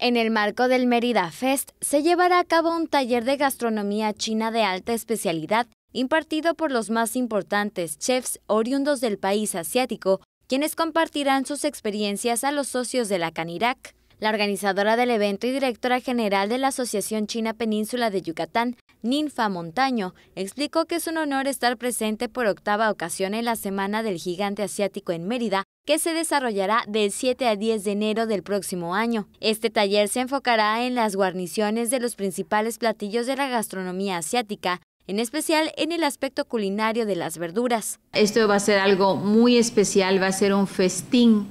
En el marco del Mérida Fest se llevará a cabo un taller de gastronomía china de alta especialidad impartido por los más importantes chefs oriundos del país asiático, quienes compartirán sus experiencias a los socios de la Canirac. La organizadora del evento y directora general de la Asociación China Península de Yucatán, Ninfa Montaño, explicó que es un honor estar presente por octava ocasión en la Semana del Gigante Asiático en Mérida, que se desarrollará del 7 a 10 de enero del próximo año. Este taller se enfocará en las guarniciones de los principales platillos de la gastronomía asiática, en especial en el aspecto culinario de las verduras. Esto va a ser algo muy especial, va a ser un festín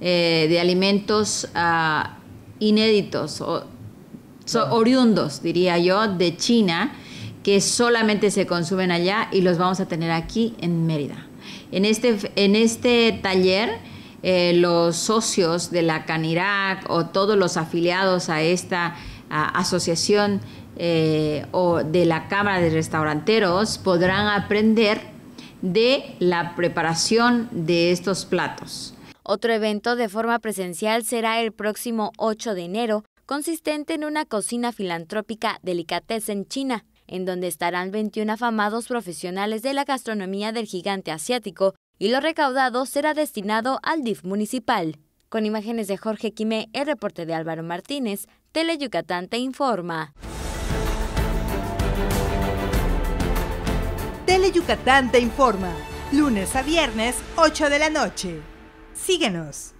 eh, de alimentos ah, inéditos, o, oriundos, diría yo, de China, que solamente se consumen allá y los vamos a tener aquí en Mérida. Este, en este, taller, eh, los socios de la CANIRAC o todos los afiliados a esta asociación eh, o de la Cámara de Restauranteros podrán aprender de la preparación de estos platos. Otro evento de forma presencial será el próximo 8 de enero, consistente en una cocina filantrópica en China, en donde estarán 21 afamados profesionales de la gastronomía del gigante asiático y lo recaudado será destinado al DIF municipal. Con imágenes de Jorge Quimé, el reporte de Álvaro Martínez, Tele Yucatán te informa. Tele Yucatán te informa, lunes a viernes, 8 de la noche. Síguenos.